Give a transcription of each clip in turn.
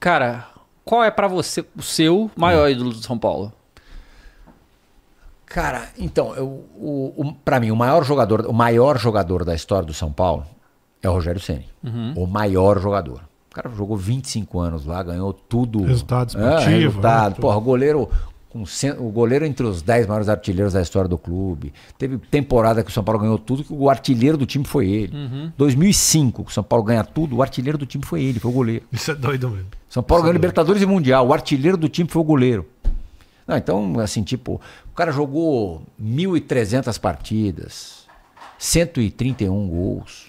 Cara, qual é para você o seu maior hum. ídolo do São Paulo? Cara, então, eu, o, o para mim, o maior jogador, o maior jogador da história do São Paulo é o Rogério Ceni. Uhum. O maior jogador. O cara jogou 25 anos lá, ganhou tudo. Resultado esportivo. É, resultado. Né? Porra, goleiro com o goleiro entre os 10 maiores artilheiros da história do clube. Teve temporada que o São Paulo ganhou tudo, que o artilheiro do time foi ele. Uhum. 2005, que o São Paulo ganha tudo, o artilheiro do time foi ele, foi o goleiro. Isso é doido mesmo. São Paulo Isso é ganhou é Libertadores e Mundial, o artilheiro do time foi o goleiro. Não, então, assim, tipo, o cara jogou 1.300 partidas, 131 gols.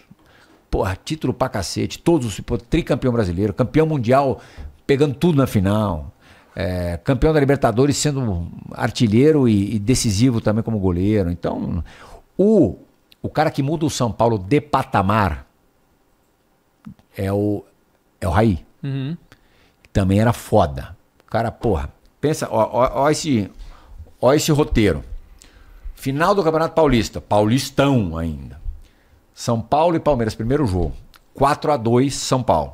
Porra, título pra cacete, todos os tricampeão brasileiro, campeão mundial, pegando tudo na final é, campeão da Libertadores sendo artilheiro e, e, decisivo também como goleiro. Então, o, o cara que muda o São Paulo de patamar é o, é o Raí. Uhum. Também era foda. Cara, porra, pensa, ó, ó, ó, esse, ó esse roteiro. Final do Campeonato Paulista, Paulistão ainda. São Paulo e Palmeiras, primeiro jogo. 4 a 2 São Paulo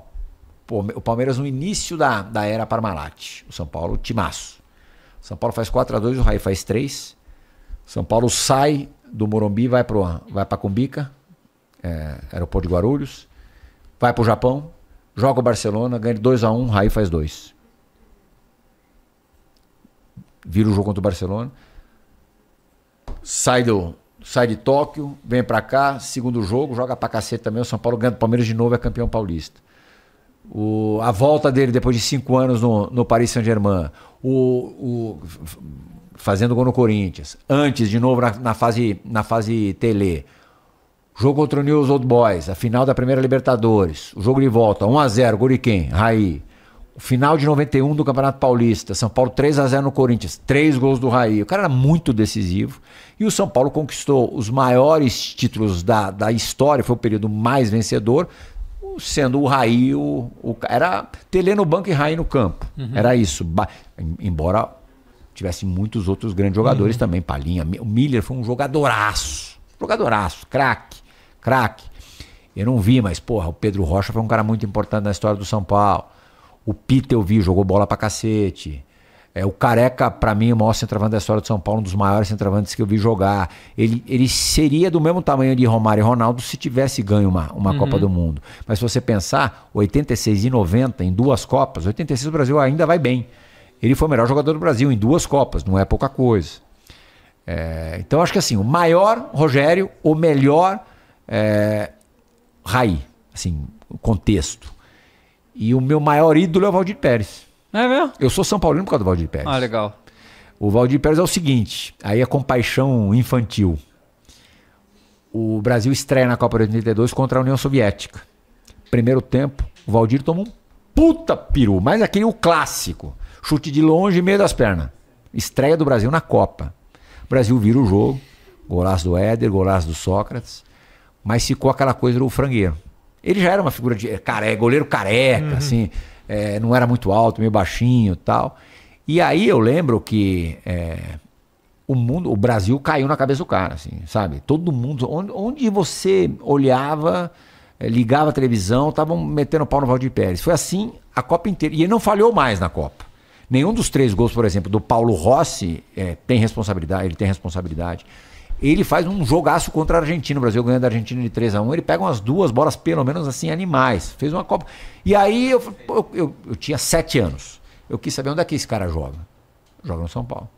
o Palmeiras no início da, da era Parmalat. O São Paulo, timaço. São Paulo faz 4 a 2 o Raí faz 3. São Paulo sai do Morumbi, vai para vai Cumbica, é, aeroporto de Guarulhos. Vai para o Japão, joga o Barcelona, ganha 2 a 1 um, Raí faz 2. Vira o jogo contra o Barcelona. Sai do, sai de Tóquio, vem para cá, segundo jogo, joga para cacete também. O São Paulo ganha do Palmeiras de novo, é campeão paulista. O, a volta dele depois de cinco anos no, no Paris Saint-Germain, o, o, fazendo gol no Corinthians, antes de novo na, na fase na fase Tele, jogo contra o News Old Boys, a final da primeira Libertadores, o jogo de volta 1 a 0 gol quem? Raí. O final de 91 do Campeonato Paulista, São Paulo 3 a 0 no Corinthians, três gols do Raí. O cara era muito decisivo e o São Paulo conquistou os maiores títulos da, da história, foi o período mais vencedor, sendo o Raí, o, o era Tele no banco e Raí no campo. Uhum. Era isso. Ba embora tivesse muitos outros grandes jogadores uhum. também, Palinha. O Miller foi um jogadoraço. Jogadoraço, craque, craque. Eu não vi, mas, porra, o Pedro Rocha foi um cara muito importante na história do São Paulo. O Pita eu vi, jogou bola pra cacete. É, o Careca, para mim, o maior centroavante da história de São Paulo, um dos maiores centroavantes que eu vi jogar. Ele, ele seria do mesmo tamanho de Romário e Ronaldo se tivesse ganho uma, uma uhum. Copa do Mundo. Mas se você pensar, 86 e 90, em duas Copas, 86 o Brasil ainda vai bem. Ele foi o melhor jogador do Brasil em duas Copas, não é pouca coisa. É, então acho que assim, o maior Rogério, o melhor é, Raí, assim, o contexto. E o meu maior ídolo é o Valdir Pérez. É mesmo? Eu sou São Paulino por causa do Valdir Pérez. Ah, legal. O Valdir Pérez é o seguinte: aí a é compaixão infantil. O Brasil estreia na Copa de 82 contra a União Soviética. Primeiro tempo, o Valdir toma um puta peru, mas aquele é o clássico. Chute de longe, e meio das pernas. Estreia do Brasil na Copa. O Brasil vira o jogo. Golaço do Éder, golaço do Sócrates. Mas ficou aquela coisa do frangueiro. Ele já era uma figura de. careca, é goleiro careca, uhum. assim é, não era muito alto, meio baixinho tal. E aí eu lembro que é, o mundo, o Brasil caiu na cabeça do cara, assim, sabe? Todo mundo, onde, onde você olhava, é, ligava a televisão, estavam metendo pau no Valdir Pérez. Foi assim a Copa inteira. E ele não falhou mais na Copa. Nenhum dos três gols, por exemplo, do Paulo Rossi é, tem responsabilidade, ele tem responsabilidade. Ele faz um jogaço contra a Argentina. O Brasil ganha da Argentina de 3 a 1 Ele pega umas duas bolas, pelo menos assim, animais. Fez uma Copa. E aí eu, eu, eu, eu tinha sete anos. Eu quis saber onde é que esse cara joga. Joga no São Paulo.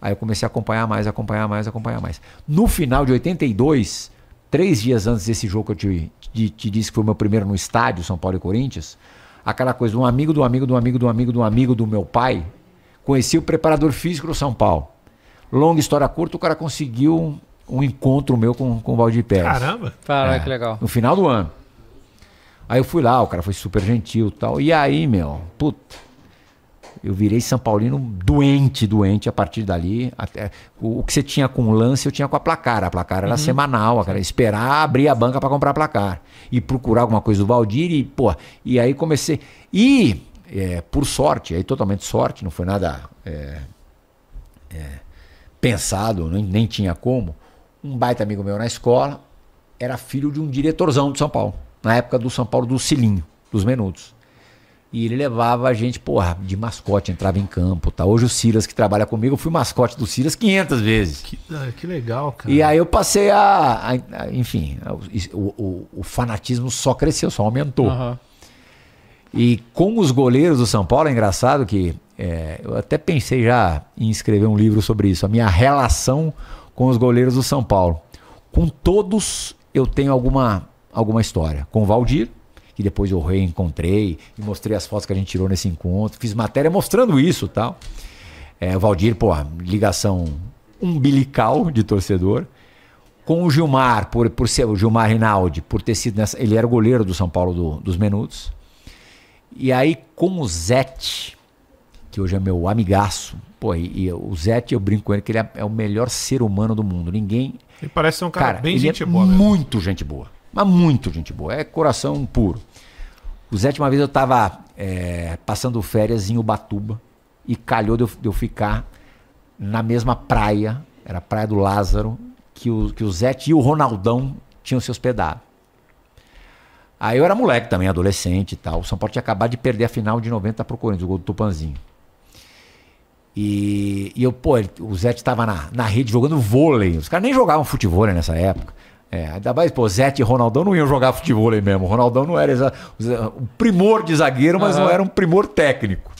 Aí eu comecei a acompanhar mais, acompanhar mais, acompanhar mais. No final de 82, três dias antes desse jogo que eu te, te, te disse que foi o meu primeiro no estádio, São Paulo e Corinthians, aquela coisa um amigo do amigo do amigo do amigo do amigo do meu pai, conheci o preparador físico do São Paulo. Longa história curta, o cara conseguiu um encontro meu com, com o Valdir Pérez. Caramba! Caramba, é, que legal. No final do ano. Aí eu fui lá, o cara foi super gentil e tal. E aí, meu, puta, eu virei São Paulino doente, doente a partir dali. Até, o, o que você tinha com o lance, eu tinha com a placar. A placar era uhum. semanal, cara, esperar abrir a banca para comprar a placar. E procurar alguma coisa do Valdir e, pô, e aí comecei. E, é, por sorte, aí totalmente sorte, não foi nada. É, é, pensado, nem, nem tinha como. Um baita amigo meu na escola era filho de um diretorzão do São Paulo, na época do São Paulo do Cilinho, dos Menudos. E ele levava a gente, porra, de mascote, entrava em campo, tá? Hoje o Silas que trabalha comigo, eu fui mascote do Silas 500 vezes. Que, ah, que legal, cara. E aí eu passei a, a, a enfim, a, o, o, o, fanatismo só cresceu, só aumentou. Uhum. E com os goleiros do São Paulo, é engraçado que é, eu até pensei já em escrever um livro sobre isso, a minha relação com os goleiros do São Paulo. Com todos eu tenho alguma, alguma história. Com o Valdir, que depois eu reencontrei e mostrei as fotos que a gente tirou nesse encontro, fiz matéria mostrando isso tal. É, o Valdir, pô, ligação umbilical de torcedor. Com o Gilmar, por, por ser o Gilmar Rinaldi, por ter sido nessa. Ele era o goleiro do São Paulo do, dos Menudos. E aí com o Zete, que hoje é meu amigaço, pô, e, e o Zete, eu brinco com ele que ele é, é, o melhor ser humano do mundo. Ninguém. Ele parece ser um cara, cara bem gente é boa. Muito mesmo. gente boa. Mas muito gente boa. É coração puro. O Zete, uma vez eu estava é, passando férias em Ubatuba e calhou de eu, de eu, ficar na mesma praia, era a Praia do Lázaro, que o, que o Zete e o Ronaldão tinham se hospedado. Aí eu era moleque também, adolescente e tal. O São Paulo tinha acabado de perder a final de 90 pro Corinthians, o gol do Tupanzinho. E, e eu, pô, ele, o Zete estava na, na rede jogando vôlei. Os caras nem jogavam futebol nessa época. É, ainda mais, pô, Zete e Ronaldão não iam jogar futebol mesmo. O Ronaldão não era o primor de zagueiro, mas uhum. não era um primor técnico.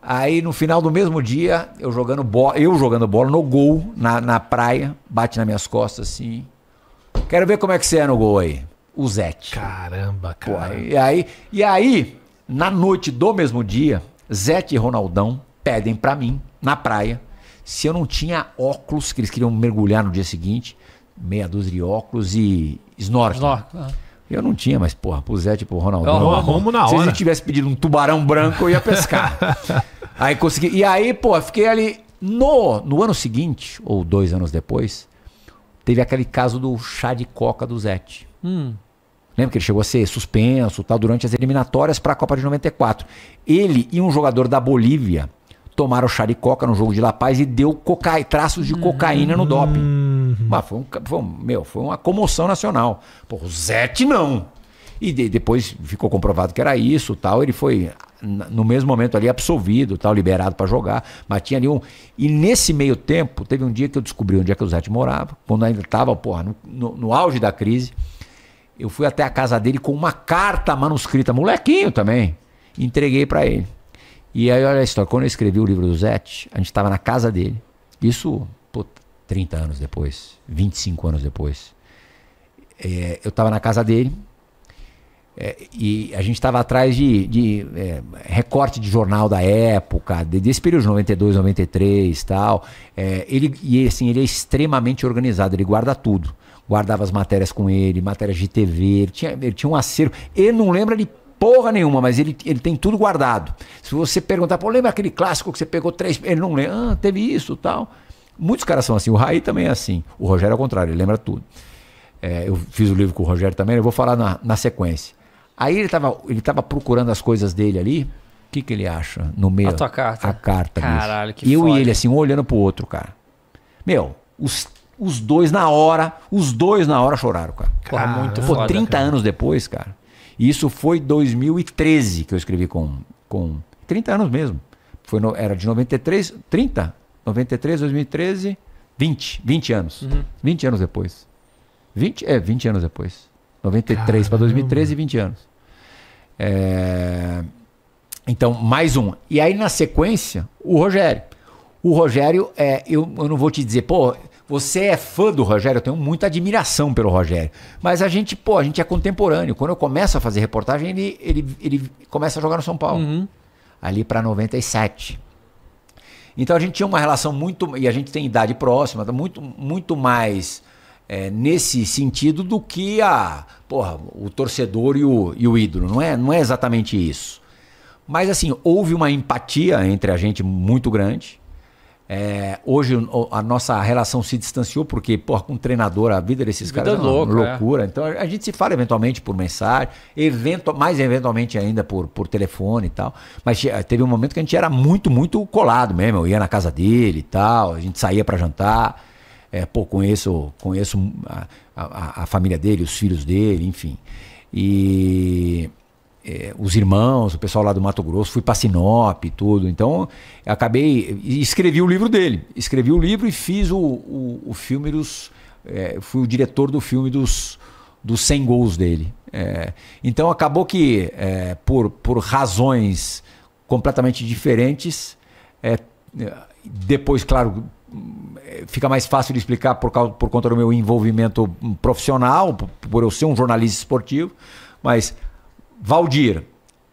Aí no final do mesmo dia, eu jogando bola, eu jogando bola no gol, na, na praia, bate nas minhas costas assim. Quero ver como é que você é no gol aí o Zete. Caramba, cara. Pô, e, aí, e aí, na noite do mesmo dia, Zete e Ronaldão pedem para mim, na praia, se eu não tinha óculos, que eles queriam mergulhar no dia seguinte, meia dúzia de óculos e snorkel. snorkel. Ah. Eu não tinha, mas porra, pro Zé, tipo, Ronaldão. Eu arrumo na hora. Se ele tivesse pedido um tubarão branco, eu ia pescar. aí consegui. E aí, pô, fiquei ali. No, no ano seguinte, ou dois anos depois, teve aquele caso do chá de coca do Zete. Hum. Lembra né, que ele chegou a ser suspenso tal, durante as eliminatórias para a Copa de 94. Ele e um jogador da Bolívia tomaram charicoca no jogo de La Paz e deu coca... traços de cocaína no doping. Uhum. Mas foi, um, foi, um, meu, foi uma comoção nacional. Pô, o Zete não. E de, depois ficou comprovado que era isso tal. Ele foi, no mesmo momento ali, absolvido, tal, liberado para jogar. Mas tinha ali um. E nesse meio tempo, teve um dia que eu descobri onde é que o Zete morava, quando ainda estava, no, no, no auge da crise. Eu fui até a casa dele com uma carta manuscrita, molequinho também. Entreguei para ele. E aí, olha a história. Quando eu escrevi o livro do Zete, a gente estava na casa dele. Isso, pô, 30 anos depois, 25 anos depois. É, eu estava na casa dele. É, e a gente estava atrás de, de é, recorte de jornal da época, desse período de 92, 93 tal. É, ele, e assim, ele é extremamente organizado, ele guarda tudo guardava as matérias com ele, matérias de TV, ele tinha, ele tinha um acervo. Ele não lembra de porra nenhuma, mas ele, ele tem tudo guardado. Se você perguntar, pô, lembra aquele clássico que você pegou três. Ele não lembra, ah, teve isso tal. Muitos caras são assim, o Raí também é assim. O Rogério é o contrário, ele lembra tudo. É, eu fiz o livro com o Rogério também, eu vou falar na, na sequência. Aí ele estava ele tava procurando as coisas dele ali. O que, que ele acha no meio? A tua carta. A carta. Caralho, bicho. que Eu foda. e ele, assim, um olhando pro outro, cara. Meu, os os dois na hora, os dois na hora choraram, cara. Cara, cara é muito Pô, foda, 30 cara. anos depois, cara. isso foi 2013 que eu escrevi com. com 30 anos mesmo. Foi no, era de 93, 30? 93, 2013, 20. 20 anos. Uhum. 20 anos depois. 20, é, 20 anos depois. 93 para 2013, 20 anos. É... Então, mais um. E aí, na sequência, o Rogério. O Rogério, é, eu, eu não vou te dizer, pô, você é fã do Rogério, eu tenho muita admiração pelo Rogério. Mas a gente, pô, a gente é contemporâneo. Quando eu começo a fazer reportagem, ele, ele, ele começa a jogar no São Paulo. Uhum. Ali para 97. Então a gente tinha uma relação muito. E a gente tem idade próxima, tá muito, muito mais é, nesse sentido do que a. Porra, o torcedor e o, e o ídolo. Não é, não é exatamente isso. Mas assim, houve uma empatia entre a gente muito grande. É, hoje a nossa relação se distanciou, porque, porra, com treinador, a vida desses vida caras é uma louca, é. loucura. É. Então a gente se fala eventualmente por mensagem, evento, mais eventualmente ainda por, por telefone e tal. Mas teve um momento que a gente era muito, muito colado mesmo. Eu ia na casa dele e tal, a gente saía para jantar. É, pô, conheço, conheço a, a, a família dele, os filhos dele, enfim. E é, os irmãos, o pessoal lá do Mato Grosso, fui para Sinop e tudo. Então, acabei. Escrevi o livro dele. Escrevi o livro e fiz o, o, o filme dos. É, fui o diretor do filme dos, dos 100 gols dele. É, então, acabou que, é, por, por razões completamente diferentes, é, depois, claro, fica mais fácil de explicar por, causa, por conta do meu envolvimento profissional, por eu ser um jornalista esportivo, mas Valdir,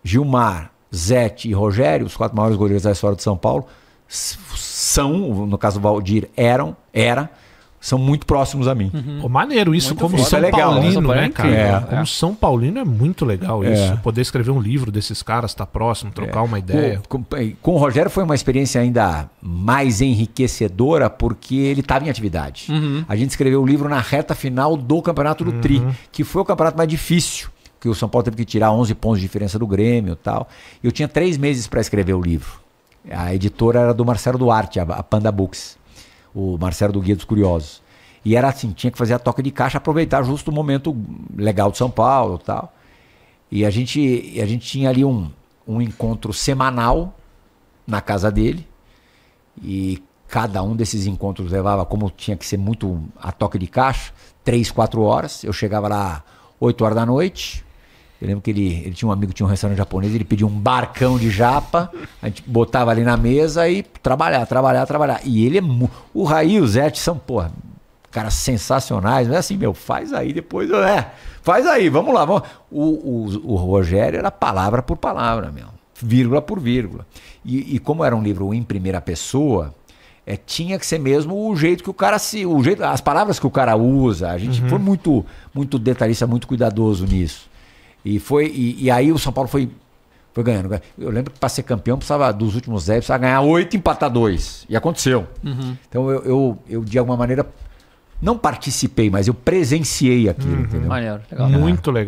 Gilmar, Zete e Rogério, os quatro maiores goleiros da história de São Paulo, são, no caso Valdir, eram, era, são muito próximos a mim. Uhum. Pô, maneiro, isso muito como foda. São é legal, né? Paulino, né, é cara? É, como é. São Paulino é muito legal é. isso. É. Poder escrever um livro desses caras, estar tá próximo, trocar é. uma ideia. Com, com, com, o Rogério foi uma experiência ainda mais enriquecedora, porque ele estava em atividade. Uhum. A gente escreveu o livro na reta final do Campeonato do uhum. Tri, que foi o campeonato mais difícil que o São Paulo teve que tirar 11 pontos de diferença do Grêmio e tal. Eu tinha três meses para escrever o livro. A editora era do Marcelo Duarte, a Panda Books, o Marcelo do Guia dos Curiosos. E era assim, tinha que fazer a toca de caixa, aproveitar justo o momento legal de São Paulo tal. E a gente, a gente tinha ali um, um encontro semanal na casa dele. E cada um desses encontros levava, como tinha que ser muito a toque de caixa, três, quatro horas. Eu chegava lá 8 horas da noite, eu lembro que ele, ele tinha um amigo que tinha um restaurante japonês, ele pediu um barcão de japa, a gente botava ali na mesa e trabalhar, trabalhar, trabalhar. E ele é. O Raí e o Zé são, porra, caras sensacionais. mas é assim, meu, faz aí, depois. É, faz aí, vamos lá. Vamos. O, o, o Rogério era palavra por palavra, meu, vírgula por vírgula. E, e como era um livro em primeira pessoa, é, tinha que ser mesmo o jeito que o cara se. O jeito, as palavras que o cara usa. A gente uhum. foi muito, muito detalhista, muito cuidadoso nisso. E, foi, e, e aí o São Paulo foi foi ganhando. Eu lembro que para ser campeão precisava, dos últimos 10, precisava ganhar 8 e empatar 2. E aconteceu. Uhum. Então eu, eu, eu, de alguma maneira, não participei, mas eu presenciei aquilo, uhum. entendeu? Maneiro, legal. Muito legal.